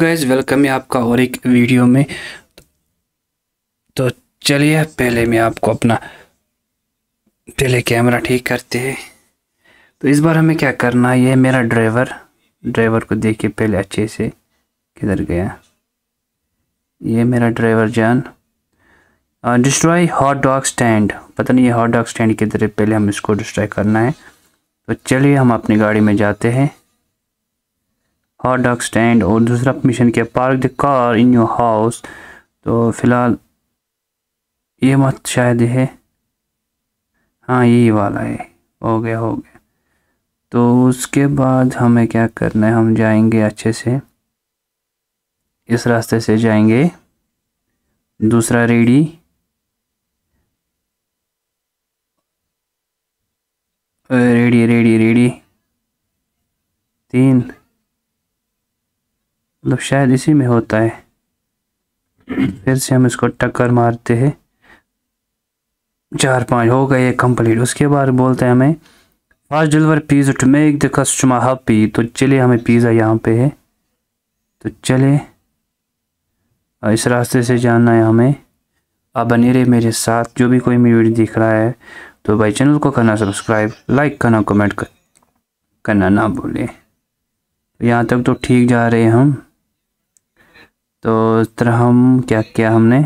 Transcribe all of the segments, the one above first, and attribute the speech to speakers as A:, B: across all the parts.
A: gas welcome है आपका और एक वीडियो में तो चलिए पहले मैं आपको अपना पहले कैमरा ठीक करते हैं तो इस बार हमें क्या करना है ये मेरा ड्राइवर ड्राइवर को देखिए पहले अच्छे से किधर गया ये मेरा ड्राइवर जान डिस्ट्रॉय हॉट डॉग स्टैंड पता नहीं ये हॉट डॉग स्टैंड किधर है पहले हम इसको डिस्ट्रॉय करना है तो चलिए हम अपनी गाड़ी में जाते हैं हॉट डॉग स्टैंड और दूसरा मिशन किया park the car in your house तो फिलहाल ये मत शायद है हाँ यही वाला है हो गया हो गया तो उसके बाद हमें क्या करना है हम जाएंगे अच्छे से इस रास्ते से जाएंगे दूसरा रेडी रेडी रेडी रेडी तीन मतलब शायद इसी में होता है फिर से हम इसको टक्कर मारते हैं चार पाँच हो गए कंप्लीट उसके बाद बोलते हैं हमें fast deliver pizza to make the customer happy तो चले हमें पिज़्ज़ा यहाँ पे है तो चले इस रास्ते से जाना है हमें आप बने रहे मेरे साथ जो भी कोई मेरी वीडियो दिख रहा है तो भाई चैनल को करना सब्सक्राइब लाइक करना कमेंट कर, करना ना भूलें तो यहाँ तक तो ठीक जा रहे हैं हम तो इस तरह हम क्या किया हमने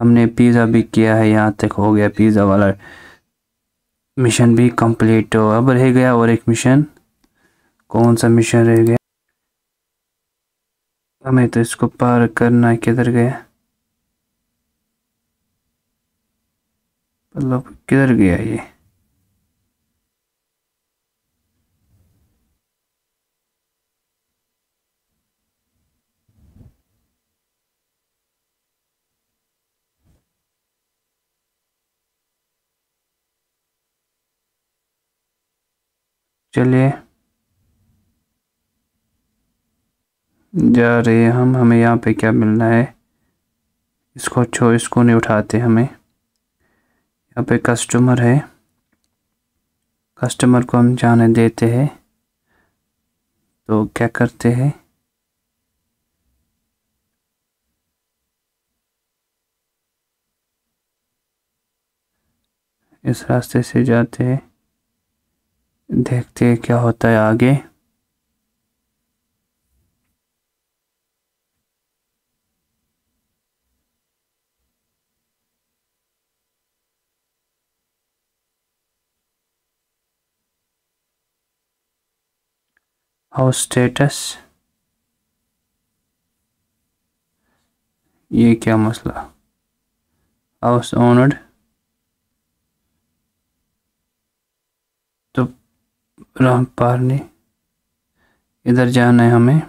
A: हमने पिज़्ज़ा भी किया है यहाँ तक हो गया पिज़्ज़ा वाला मिशन भी कंप्लीट हो तो अब रह गया और एक मिशन कौन सा मिशन रह गया हमें तो इसको पार करना किधर गया मतलब किधर गया ये चलिए जा रहे हैं हम हमें यहाँ पे क्या मिलना है इसको छो इसको नहीं उठाते हमें यहाँ पे कस्टमर है कस्टमर को हम जाने देते हैं तो क्या करते हैं इस रास्ते से जाते हैं देखते हैं क्या होता है आगे हाउस स्टेटस ये क्या मसला हाउस ओनर्ड ने इधर जाना है हमें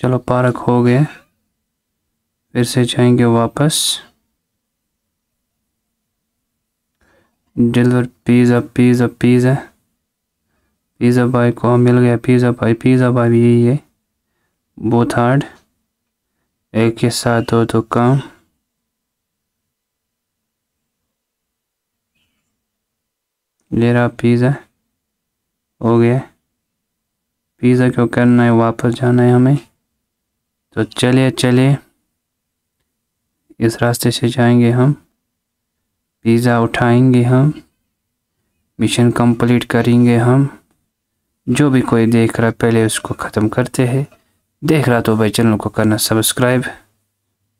A: चलो पार्क हो गए फिर से जाएंगे वापस deliver pizza pizza pizza pizza भाई को मिल गया पिज़्ज़ा भाई पिज़्ज़ा भाई यही है बोथ हार्ड एक के साथ दो दो कम ले रहा पिज़्ज़ा हो गया पिज़्ज़ा क्यों करना है वापस जाना है हमें तो चलिए चलिए इस रास्ते से जाएंगे हम पिज़्ज़ा उठाएंगे हम मिशन कंप्लीट करेंगे हम जो भी कोई देख रहा है पहले उसको ख़त्म करते हैं देख रहा तो भाई चैनल को करना सब्सक्राइब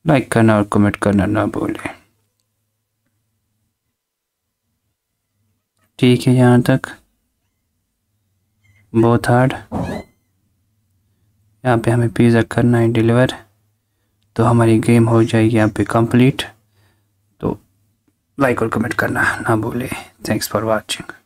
A: लाइक करना और कमेंट करना ना भूलें ठीक है यहाँ तक बहुत हार्ड यहाँ पे हमें पिज़्ज़ा करना है डिलीवर तो हमारी गेम हो जाएगी यहाँ पे कंप्लीट तो लाइक और कमेंट करना ना भूलें थैंक्स फॉर वाचिंग